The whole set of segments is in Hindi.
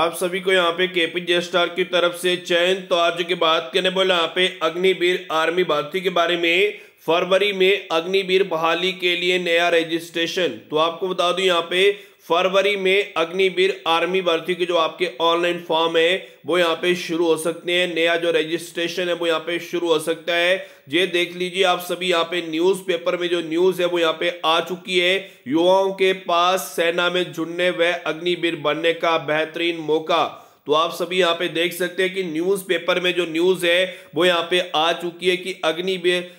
आप सभी को यहाँ पे के पी जे स्टार की तरफ से चयन तो आज के बात करने बोले यहाँ पे अग्निवीर आर्मी भर्ती के बारे में फरवरी में अग्निवीर बहाली के लिए नया रजिस्ट्रेशन तो आपको बता दू यहाँ पे फरवरी में अग्निवीर आर्मी भर्ती के जो आपके ऑनलाइन फॉर्म है वो यहाँ पे शुरू हो सकते हैं नया जो रजिस्ट्रेशन है वो यहाँ पे शुरू हो सकता है ये देख लीजिए आप सभी यहाँ पे न्यूज़पेपर में जो न्यूज़ है वो यहाँ पे आ चुकी है युवाओं के पास सेना में जुड़ने व अग्निवीर बनने का बेहतरीन मौका तो आप सभी यहाँ पे देख सकते हैं कि न्यूज़पेपर में जो न्यूज़ है वो यहाँ पे आ चुकी है कि अग्निवीर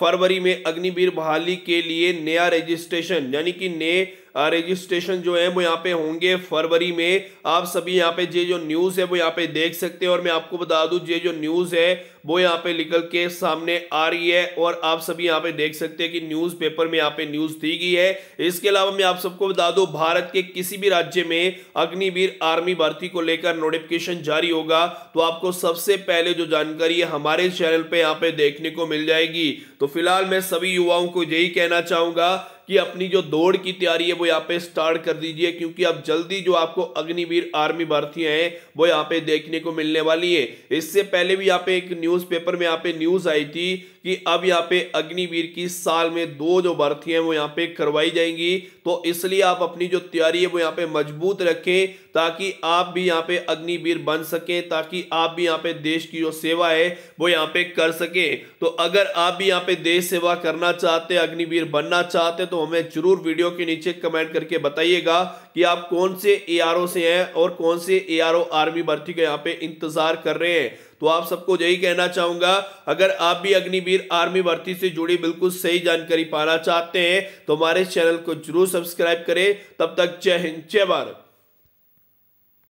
फरवरी में अग्निवीर बहाली के लिए नया रजिस्ट्रेशन यानी कि नए रजिस्ट्रेशन जो है वो यहाँ पे होंगे फरवरी में आप सभी यहाँ पे ये जो न्यूज़ है वो यहाँ पे देख सकते हैं और मैं आपको बता दू ये जो न्यूज़ है वो यहाँ पे निकल के सामने आ रही है और आप सभी यहाँ पे देख सकते हैं कि न्यूज पेपर में यहाँ पे न्यूज़ दी गई है इसके अलावा मैं आप सबको बता दू भारत के किसी भी राज्य में अग्निवीर आर्मी भर्ती को लेकर नोटिफिकेशन जारी होगा तो आपको सबसे पहले जो जानकारी है हमारे चैनल पे यहाँ पे देखने को मिल जाएगी तो फिलहाल मैं सभी युवाओं को यही कहना चाहूंगा कि अपनी जो दौड़ की तैयारी है वो यहाँ पे स्टार्ट कर दीजिए क्योंकि अब जल्दी जो आपको अग्निवीर आर्मी भर्ती हैं वो यहाँ पे देखने को मिलने वाली है इससे पहले भी यहाँ पे एक न्यूज़पेपर में यहाँ पे न्यूज़ आई थी कि अब यहाँ पे अग्निवीर की साल में दो जो भर्ती है वो यहाँ पे करवाई जाएंगी तो इसलिए आप अपनी जो तैयारी है वो यहाँ पे मजबूत रखें ताकि आप भी यहाँ पे अग्निवीर बन सके ताकि आप भी यहाँ पे देश की जो सेवा है वो यहाँ पे कर सके तो अगर आप भी यहाँ पे देश सेवा करना चाहते अग्निवीर बनना चाहते तो तो हमें जरूर वीडियो के नीचे कमेंट करके बताइएगा कि आप कौन से ए से हैं और कौन से ए आर्मी भर्ती का यहाँ पे इंतजार कर रहे हैं तो आप सबको यही कहना चाहूंगा अगर आप भी अग्निवीर आर्मी भर्ती से जुड़ी बिल्कुल सही जानकारी पाना चाहते हैं तो हमारे चैनल को जरूर सब्सक्राइब करें तब तक जय हिंद जय भारत